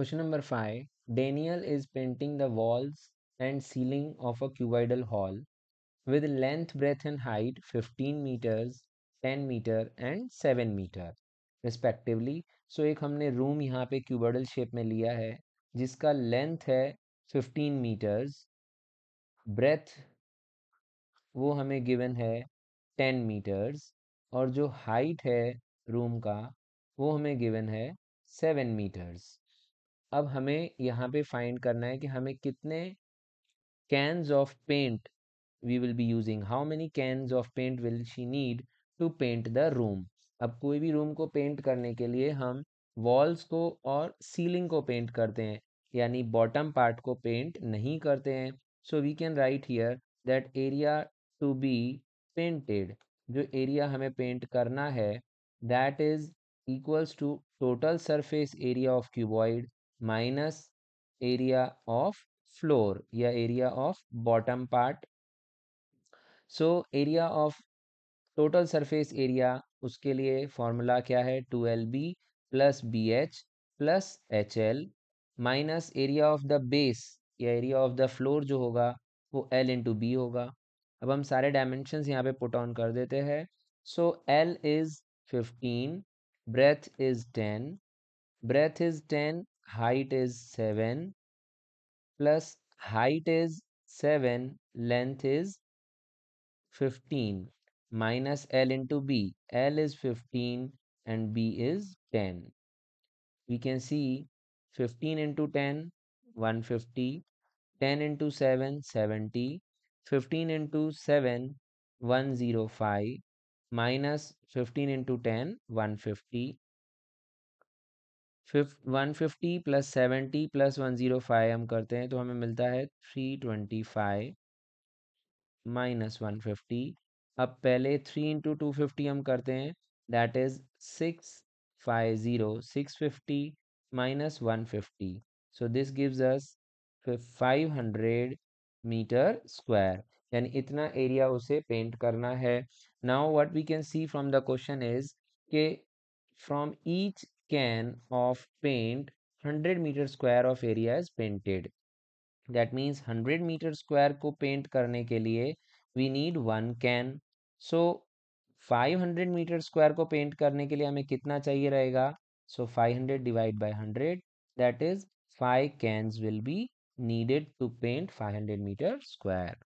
Question number five Daniel is painting the walls and ceiling of a cuboidal hall with length breadth and height fifteen metres ten metre and seven metre respectively so एक हमने room यहाँ पे cuboidal shape में लिया है जिसका length है fifteen metres breath वो हमें गिवन है टेन मीटर्स और जो हाइट है रूम का वो हमें गिवन है सेवन मीटर्स अब हमें यहाँ पे फाइंड करना है कि हमें कितने cans of paint we will be using how many cans of paint will she need to paint the room अब कोई भी रूम को पेंट करने के लिए हम वॉल्स को और सीलिंग को पेंट करते हैं यानी बॉटम पार्ट को पेंट नहीं करते हैं so we can write here that area to be painted जो एरिया हमें पेंट करना है that is equals to total surface area of cuboid minus area of floor या area of bottom part so area of total surface area उसके लिए formula क्या है two L B plus B H plus H L minus area of the base या area of the floor जो होगा वो L into B होगा अब हम सारे डायमेंशंस यहाँ पे पुट ऑन कर देते हैं so L is fifteen breadth is ten breadth is ten height is 7 plus height is 7 length is 15 minus L into B. L is 15 and B is 10. We can see 15 into 10 150 10 into 7 70 15 into 7 105 minus 15 into 10 150 one fifty plus seventy plus one zero five हम करते हैं तो हमें मिलता है three twenty five minus one fifty अब पहले three into two fifty हम करते हैं that is six five zero six fifty minus one fifty so this gives us five hundred metre square यानी इतना एरिया उसे पेंट करना है now what we can see from the question is के from each can of paint 100 meter square of area is painted that means 100 meter square को paint करने के लिए we need one can so 500 meter square को paint करने के लिए हमें कितना चाहिए रहेगा so 500 divide by 100 that is 5 cans will be needed to paint 500 meter square